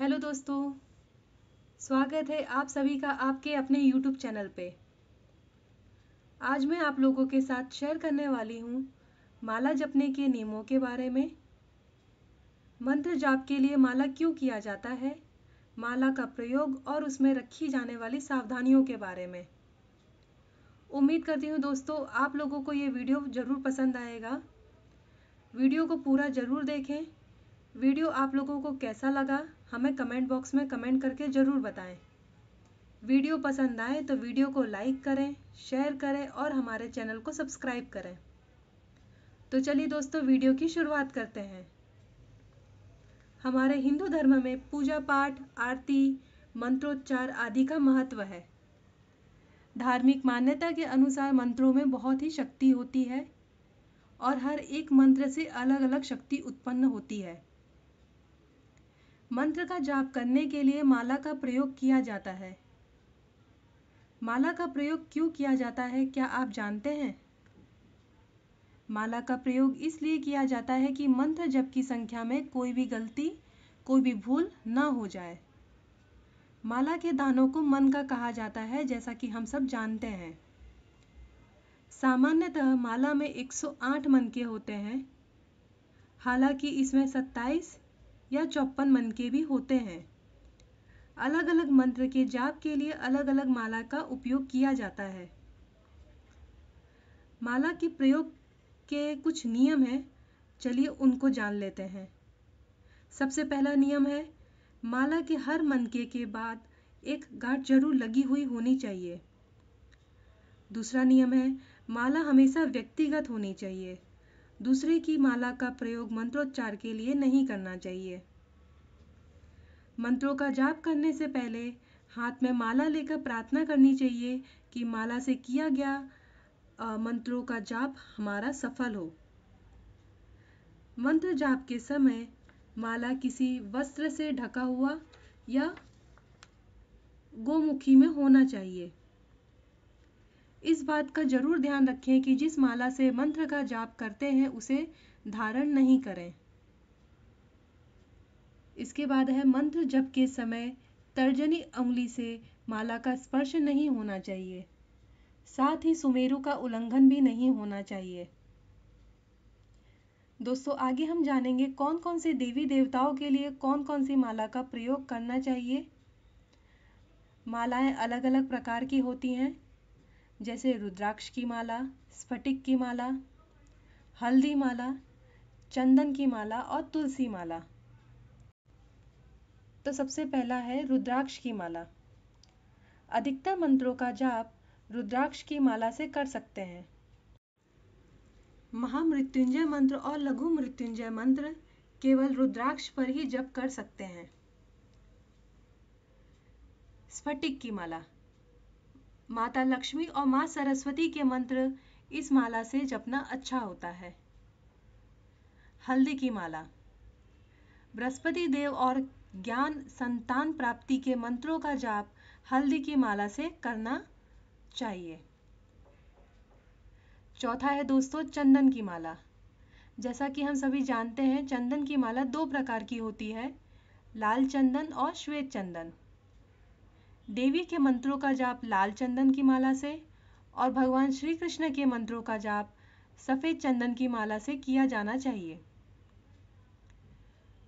hello दोस्तों स्वागत है आप सभी का आपके अपने यूट्यूब चैनल पे आज मैं आप लोगों के साथ शेयर करने वाली हूँ माला जपने के नियमों के बारे में मंत्र जाप के लिए माला क्यों किया जाता है माला का प्रयोग और उसमें रखी जाने वाली सावधानियों के बारे में उम्मीद करती हूँ दोस्तों आप लोगों को ये वीडियो ज़रूर पसंद आएगा वीडियो को पूरा ज़रूर देखें वीडियो आप लोगों को कैसा लगा हमें कमेंट बॉक्स में कमेंट करके ज़रूर बताएं वीडियो पसंद आए तो वीडियो को लाइक करें शेयर करें और हमारे चैनल को सब्सक्राइब करें तो चलिए दोस्तों वीडियो की शुरुआत करते हैं हमारे हिंदू धर्म में पूजा पाठ आरती मंत्रोच्चार आदि का महत्व है धार्मिक मान्यता के अनुसार मंत्रों में बहुत ही शक्ति होती है और हर एक मंत्र से अलग अलग शक्ति उत्पन्न होती है मंत्र का जाप करने के लिए माला का प्रयोग किया जाता है माला का प्रयोग क्यों किया जाता है क्या आप जानते हैं माला का प्रयोग इसलिए किया जाता है कि मंत्र जप की संख्या में कोई भी गलती कोई भी भूल ना हो जाए माला के दानों को मन का कहा जाता है जैसा कि हम सब जानते हैं सामान्यतः माला में 108 मन के होते हैं हालांकि इसमें 27 या चौप्पन मन के भी होते हैं अलग अलग मंत्र के जाप के लिए अलग अलग माला का उपयोग किया जाता है माला के प्रयोग के कुछ नियम हैं चलिए उनको जान लेते हैं सबसे पहला नियम है माला के हर मनके के बाद एक गांठ जरूर लगी हुई होनी चाहिए दूसरा नियम है माला हमेशा व्यक्तिगत होनी चाहिए दूसरे की माला का प्रयोग मंत्रोच्चार के लिए नहीं करना चाहिए मंत्रों का जाप करने से पहले हाथ में माला लेकर प्रार्थना करनी चाहिए कि माला से किया गया मंत्रों का जाप हमारा सफल हो मंत्र जाप के समय माला किसी वस्त्र से ढका हुआ या गोमुखी में होना चाहिए इस बात का जरूर ध्यान रखें कि जिस माला से मंत्र का जाप करते हैं उसे धारण नहीं करें इसके बाद है मंत्र जप के समय तर्जनी उंगली से माला का स्पर्श नहीं होना चाहिए साथ ही सुमेरु का उल्लंघन भी नहीं होना चाहिए दोस्तों आगे हम जानेंगे कौन कौन से देवी देवताओं के लिए कौन कौन सी माला का प्रयोग करना चाहिए मालाएं अलग अलग प्रकार की होती हैं जैसे रुद्राक्ष की माला स्फटिक की माला हल्दी माला चंदन की माला और तुलसी माला तो सबसे पहला है रुद्राक्ष की माला अधिकतर मंत्रों का जाप रुद्राक्ष की माला से कर सकते हैं महामृत्युंजय मंत्र और लघु मृत्युंजय मंत्र केवल रुद्राक्ष पर ही जप कर सकते हैं स्फटिक की माला माता लक्ष्मी और माँ सरस्वती के मंत्र इस माला से जपना अच्छा होता है हल्दी की माला बृहस्पति देव और ज्ञान संतान प्राप्ति के मंत्रों का जाप हल्दी की माला से करना चाहिए चौथा है दोस्तों चंदन की माला जैसा कि हम सभी जानते हैं चंदन की माला दो प्रकार की होती है लाल चंदन और श्वेत चंदन देवी के मंत्रों का जाप लाल चंदन की माला से और भगवान श्री कृष्ण के मंत्रों का जाप सफ़ेद चंदन की माला से किया जाना चाहिए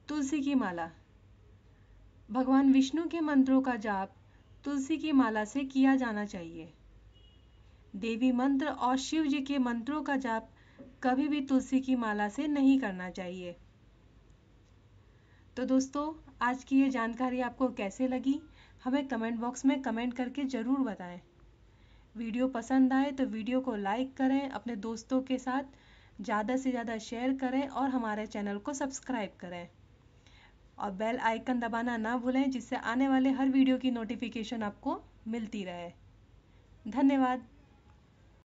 तुलसी की माला भगवान विष्णु के मंत्रों का जाप तुलसी की माला से किया जाना चाहिए देवी मंत्र और शिव जी के मंत्रों का जाप कभी भी तुलसी की माला से नहीं करना चाहिए तो दोस्तों आज की ये जानकारी आपको कैसे लगी हमें कमेंट बॉक्स में कमेंट करके ज़रूर बताएं वीडियो पसंद आए तो वीडियो को लाइक करें अपने दोस्तों के साथ ज़्यादा से ज़्यादा शेयर करें और हमारे चैनल को सब्सक्राइब करें और बेल आइकन दबाना ना भूलें जिससे आने वाले हर वीडियो की नोटिफिकेशन आपको मिलती रहे धन्यवाद